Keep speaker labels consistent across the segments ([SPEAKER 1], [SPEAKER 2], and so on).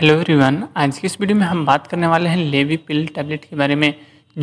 [SPEAKER 1] hello everyone आज की इस वीडियो में हम बात करने वाले हैं लेवी पिल टैबलेट के बारे में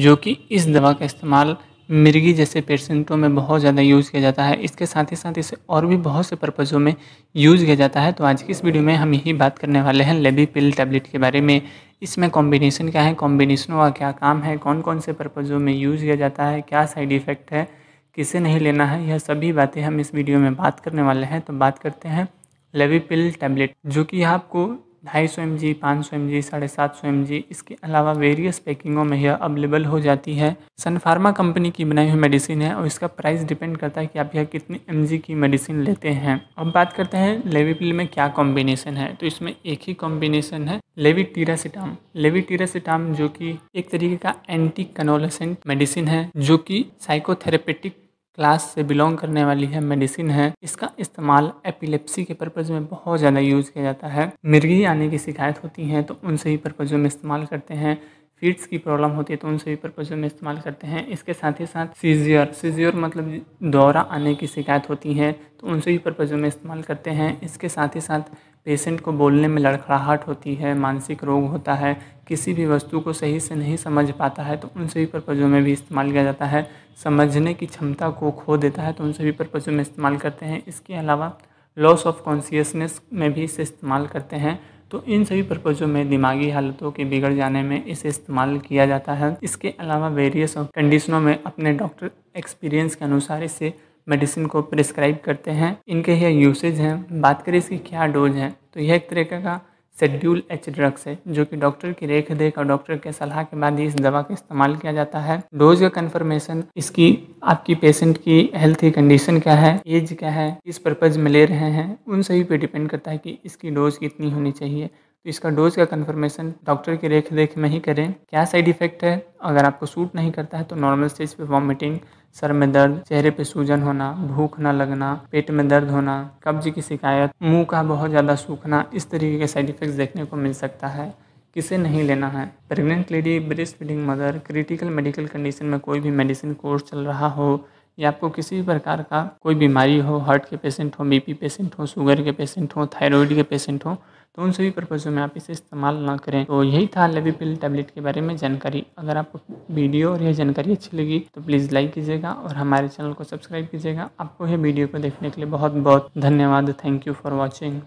[SPEAKER 1] जो कि इस दवा का इस्तेमाल मिर्गी जैसे पेशेंटों में बहुत ज़्यादा यूज़ किया जाता है इसके साथ ही साथ इसे और भी बहुत से पर्पज़ों में यूज़ किया जाता है तो आज की इस वीडियो में हम यही बात करने वाले हैं लेवी पिल टैबलेट के बारे में इसमें कॉम्बिनेशन क्या है कॉम्बिनेशनों का क्या काम है कौन कौन से पर्पज़ों में यूज़ किया जाता है क्या साइड इफ़ेक्ट है किसे नहीं लेना है यह सभी बातें हम इस वीडियो में बात करने वाले हैं तो बात करते हैं लेवी पिल टैबलेट जो कि आपको ढाई सौ एम जी पाँच सौ एम जी साढ़े सात सौ एम जी इसके अलावा वेरियस पैकिंगों में यह अवेलेबल हो जाती है सन फार्मा कंपनी की बनाई हुई मेडिसिन है और इसका प्राइस डिपेंड करता है कि आप यह कितनी एम जी की मेडिसिन लेते हैं अब बात करते हैं लेविपिल में क्या कॉम्बिनेशन है तो इसमें एक ही कॉम्बिनेशन है लेवीटीरासिटाम लेवीटीरासिटाम जो कि एक तरीके का एंटी कनोलसेंट मेडिसिन है जो कि साइकोथेरेपेटिक क्लास से बिलोंग करने वाली है मेडिसिन है इसका इस्तेमाल एपिलेप्सी के पर्पज़ में बहुत ज़्यादा यूज़ किया जाता है मिर्गी आने की शिकायत होती है तो उन सही पर्पज़ों में इस्तेमाल करते हैं फीट्स की प्रॉब्लम होती है तो उन सभी पर्पज़ों में इस्तेमाल करते हैं इसके साथ ही साथ सीजियर सीजियर मतलब दौरा आने की शिकायत होती है तो उन सभी पर्पज़ों में इस्तेमाल करते हैं इसके साथ ही साथ पेशेंट को बोलने में लड़खड़ाहट होती है मानसिक रोग होता है किसी भी वस्तु को सही से नहीं समझ पाता है तो उन सभी पर्पज़ों में भी इस्तेमाल किया जाता है समझने की क्षमता को खो देता है तो उन सभी पर्पज़ों में इस्तेमाल करते हैं इसके अलावा लॉस ऑफ कॉन्सियसनेस में भी इसे इस्तेमाल करते हैं तो इन सभी पर्पज़ों में दिमागी हालतों के बिगड़ जाने में इसे इस्तेमाल किया जाता है इसके अलावा वेरियस कंडीशनों में अपने डॉक्टर एक्सपीरियंस के अनुसार इसे मेडिसिन को प्रिस्क्राइब करते हैं इनके यह यूसेज हैं बात करें इसकी क्या डोज है तो यह एक तरीके का शेड्यूल एच ड्रग्स है जो कि डॉक्टर की रेख देख और डॉक्टर के सलाह के बाद ही इस दवा का इस्तेमाल किया जाता है डोज का कन्फर्मेशन इसकी आपकी पेशेंट की हेल्थ की कंडीशन क्या है एज क्या है किस परपज़ में ले रहे हैं उन सभी पे डिपेंड करता है कि इसकी डोज कितनी होनी चाहिए तो इसका डोज़ का कन्फर्मेशन डॉक्टर की देख रेख में ही करें क्या साइड इफ़ेक्ट है अगर आपको सूट नहीं करता है तो नॉर्मल स्टेज पे वॉमिटिंग सर में दर्द चेहरे पे सूजन होना भूख ना लगना पेट में दर्द होना कब्ज की शिकायत मुंह का बहुत ज़्यादा सूखना इस तरीके के साइड इफेक्ट देखने को मिल सकता है किसे नहीं लेना है pregnant lady breast feeding mother critical medical condition में कोई भी मेडिसिन कोर्स चल रहा हो या आपको किसी भी प्रकार का कोई बीमारी हो हार्ट के पेशेंट हो बीपी पेशेंट हो शुगर के पेशेंट हो थायराइड के पेशेंट हो तो उन सभी पर्पज़ों में आप इसे इस्तेमाल ना करें तो यही था पिल टैबलेट के बारे में जानकारी अगर आपको वीडियो और यह जानकारी अच्छी लगी तो प्लीज़ लाइक कीजिएगा और हमारे चैनल को सब्सक्राइब कीजिएगा आपको यह वीडियो को देखने के लिए बहुत बहुत धन्यवाद थैंक यू फॉर वॉचिंग